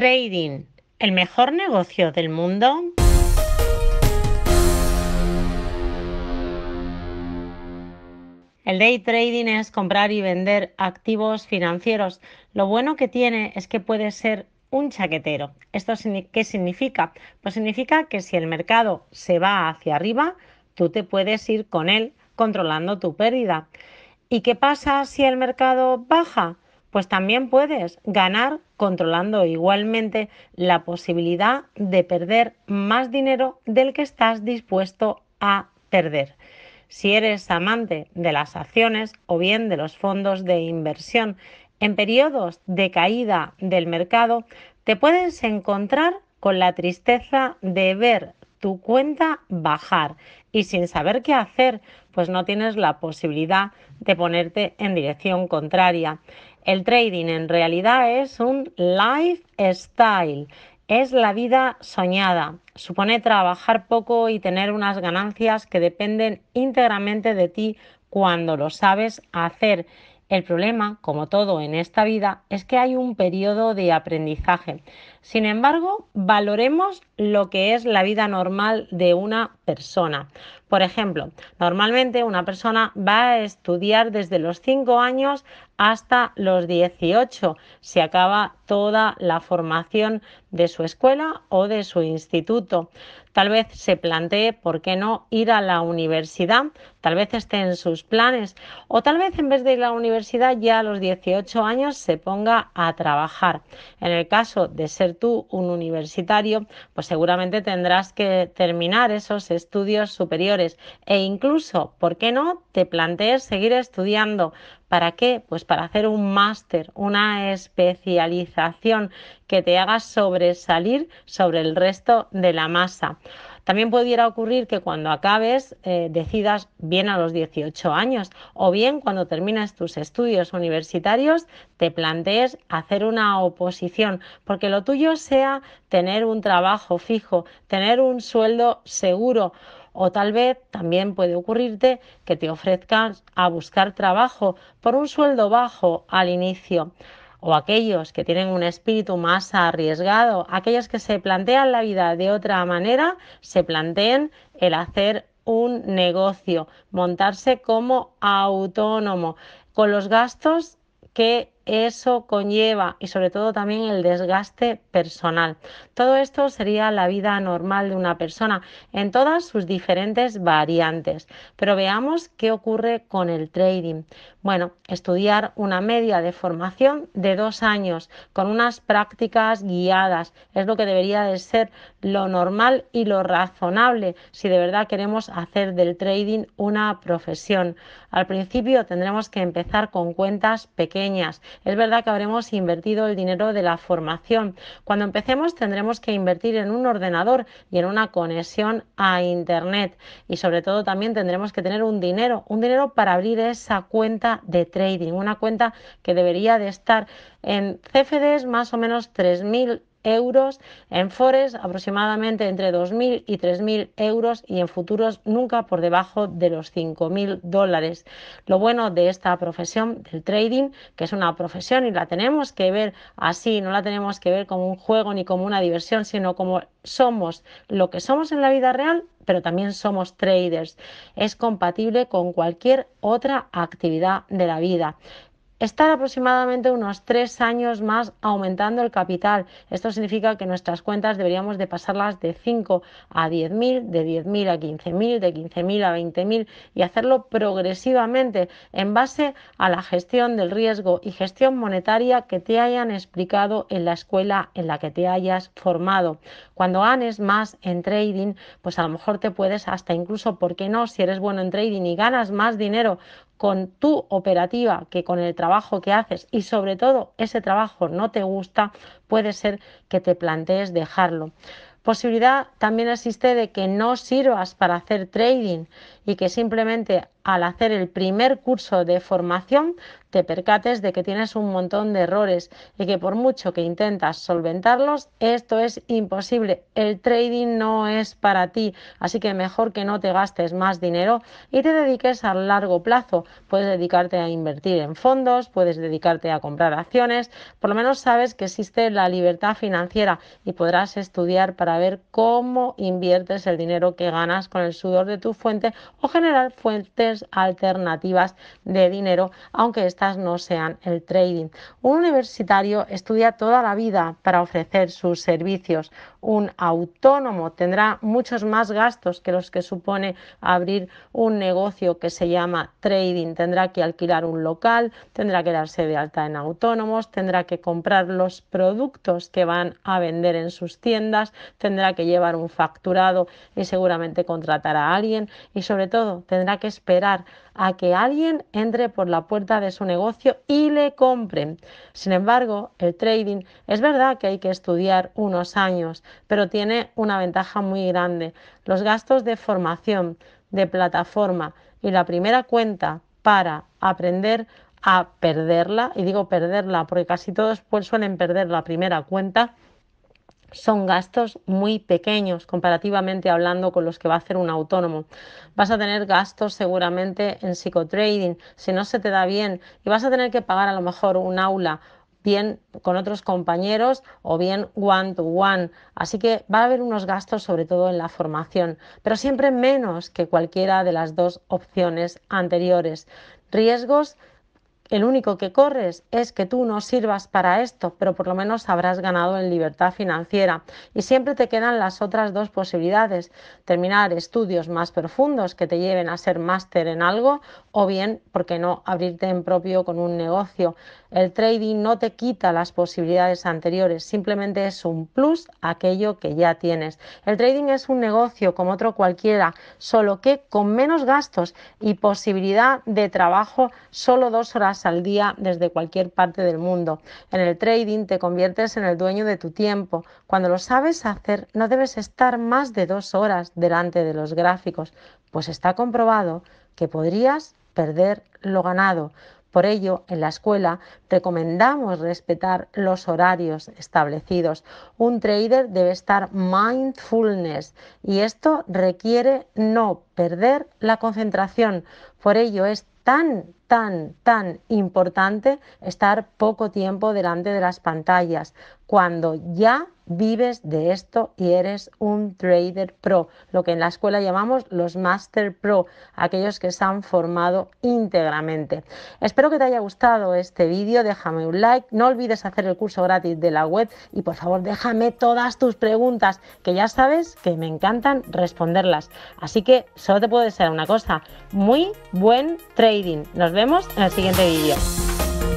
Trading, el mejor negocio del mundo. El day trading es comprar y vender activos financieros. Lo bueno que tiene es que puede ser un chaquetero. ¿Esto qué significa? Pues significa que si el mercado se va hacia arriba, tú te puedes ir con él controlando tu pérdida. ¿Y qué pasa si el mercado baja? pues también puedes ganar controlando igualmente la posibilidad de perder más dinero del que estás dispuesto a perder. Si eres amante de las acciones o bien de los fondos de inversión, en periodos de caída del mercado te puedes encontrar con la tristeza de ver tu cuenta bajar y sin saber qué hacer, pues no tienes la posibilidad de ponerte en dirección contraria. El trading en realidad es un lifestyle, es la vida soñada. Supone trabajar poco y tener unas ganancias que dependen íntegramente de ti cuando lo sabes hacer. El problema, como todo en esta vida, es que hay un periodo de aprendizaje. Sin embargo, valoremos lo que es la vida normal de una persona. Por ejemplo, normalmente una persona va a estudiar desde los 5 años hasta los 18. Se acaba toda la formación de su escuela o de su instituto. Tal vez se plantee, ¿por qué no?, ir a la universidad. Tal vez esté en sus planes. O tal vez en vez de ir a la universidad ya a los 18 años se ponga a trabajar. En el caso de ser tú un universitario, pues seguramente tendrás que terminar esos estudios superiores e incluso, ¿por qué no?, te plantees seguir estudiando. ¿Para qué? Pues para hacer un máster, una especialización que te haga sobresalir sobre el resto de la masa. También pudiera ocurrir que cuando acabes eh, decidas bien a los 18 años o bien cuando termines tus estudios universitarios te plantees hacer una oposición, porque lo tuyo sea tener un trabajo fijo, tener un sueldo seguro o tal vez también puede ocurrirte que te ofrezcan a buscar trabajo por un sueldo bajo al inicio. O aquellos que tienen un espíritu más arriesgado, aquellos que se plantean la vida de otra manera, se planteen el hacer un negocio, montarse como autónomo, con los gastos que eso conlleva y sobre todo también el desgaste personal. Todo esto sería la vida normal de una persona en todas sus diferentes variantes. Pero veamos qué ocurre con el trading. Bueno, estudiar una media de formación de dos años con unas prácticas guiadas es lo que debería de ser lo normal y lo razonable si de verdad queremos hacer del trading una profesión. Al principio tendremos que empezar con cuentas pequeñas es verdad que habremos invertido el dinero de la formación. Cuando empecemos tendremos que invertir en un ordenador y en una conexión a Internet. Y sobre todo también tendremos que tener un dinero, un dinero para abrir esa cuenta de trading, una cuenta que debería de estar en CFDs más o menos 3.000 euros, en Forex aproximadamente entre 2.000 y 3.000 euros y en futuros nunca por debajo de los 5.000 dólares. Lo bueno de esta profesión del trading, que es una profesión y la tenemos que ver así, no la tenemos que ver como un juego ni como una diversión, sino como somos lo que somos en la vida real pero también somos traders. Es compatible con cualquier otra actividad de la vida estar aproximadamente unos tres años más aumentando el capital. Esto significa que nuestras cuentas deberíamos de pasarlas de 5 a 10.000, de 10.000 a 15.000, de 15.000 a 20.000 y hacerlo progresivamente en base a la gestión del riesgo y gestión monetaria que te hayan explicado en la escuela en la que te hayas formado. Cuando ganes más en trading, pues a lo mejor te puedes hasta incluso, ¿por qué no? Si eres bueno en trading y ganas más dinero con tu operativa, que con el trabajo que haces y sobre todo ese trabajo no te gusta, puede ser que te plantees dejarlo. Posibilidad también existe de que no sirvas para hacer trading y que simplemente al hacer el primer curso de formación te percates de que tienes un montón de errores y que por mucho que intentas solventarlos, esto es imposible. El trading no es para ti, así que mejor que no te gastes más dinero y te dediques a largo plazo. Puedes dedicarte a invertir en fondos, puedes dedicarte a comprar acciones, por lo menos sabes que existe la libertad financiera y podrás estudiar para ver cómo inviertes el dinero que ganas con el sudor de tu fuente o generar fuentes alternativas de dinero, aunque estas no sean el trading. Un universitario estudia toda la vida para ofrecer sus servicios. Un autónomo tendrá muchos más gastos que los que supone abrir un negocio que se llama trading. Tendrá que alquilar un local, tendrá que darse de alta en autónomos, tendrá que comprar los productos que van a vender en sus tiendas, tendrá que llevar un facturado y seguramente contratar a alguien y sobre todo tendrá que esperar a que alguien entre por la puerta de su negocio y le compren. Sin embargo, el trading es verdad que hay que estudiar unos años, pero tiene una ventaja muy grande. Los gastos de formación, de plataforma y la primera cuenta para aprender a perderla, y digo perderla porque casi todos suelen perder la primera cuenta, son gastos muy pequeños comparativamente hablando con los que va a hacer un autónomo. Vas a tener gastos seguramente en psicotrading, si no se te da bien, y vas a tener que pagar a lo mejor un aula bien con otros compañeros o bien one to one. Así que va a haber unos gastos sobre todo en la formación, pero siempre menos que cualquiera de las dos opciones anteriores. Riesgos el único que corres es que tú no sirvas para esto, pero por lo menos habrás ganado en libertad financiera. Y siempre te quedan las otras dos posibilidades, terminar estudios más profundos que te lleven a ser máster en algo o bien, ¿por qué no?, abrirte en propio con un negocio. El trading no te quita las posibilidades anteriores, simplemente es un plus aquello que ya tienes. El trading es un negocio como otro cualquiera, solo que con menos gastos y posibilidad de trabajo solo dos horas al día desde cualquier parte del mundo. En el trading te conviertes en el dueño de tu tiempo. Cuando lo sabes hacer, no debes estar más de dos horas delante de los gráficos, pues está comprobado que podrías perder lo ganado. Por ello, en la escuela recomendamos respetar los horarios establecidos. Un trader debe estar mindfulness y esto requiere no perder la concentración. Por ello es tan tan, tan importante estar poco tiempo delante de las pantallas, cuando ya vives de esto y eres un trader pro, lo que en la escuela llamamos los master pro, aquellos que se han formado íntegramente. Espero que te haya gustado este vídeo, déjame un like, no olvides hacer el curso gratis de la web y por favor déjame todas tus preguntas, que ya sabes que me encantan responderlas. Así que solo te puedo ser una cosa, muy buen trading. Nos vemos vemos en el siguiente vídeo.